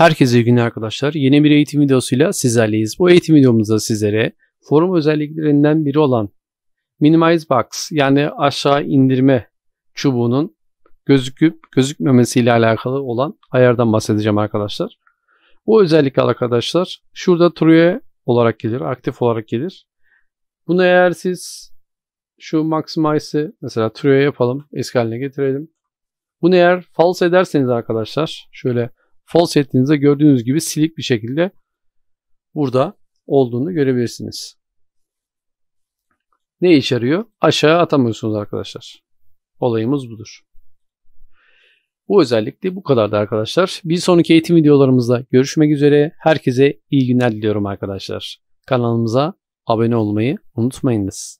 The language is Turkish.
Herkese iyi günler arkadaşlar. Yeni bir eğitim videosuyla sizlerleyiz. Bu eğitim videomuzda sizlere forum özelliklerinden biri olan Minimize Box yani aşağı indirme çubuğunun gözüküp gözükmemesi alakalı olan ayardan bahsedeceğim arkadaşlar. Bu özellik arkadaşlar şurada true olarak gelir, aktif olarak gelir. Bunu eğer siz şu maximize'ı mesela true yapalım, eski haline getirelim. Bunu eğer false ederseniz arkadaşlar şöyle false ettiğinizde gördüğünüz gibi silik bir şekilde burada olduğunu görebilirsiniz. Ne iş yarıyor? Aşağı atamıyorsunuz arkadaşlar. Olayımız budur. Bu özellikle bu kadardı arkadaşlar. Bir sonraki eğitim videolarımızda görüşmek üzere. Herkese iyi günler diliyorum arkadaşlar. Kanalımıza abone olmayı unutmayınız.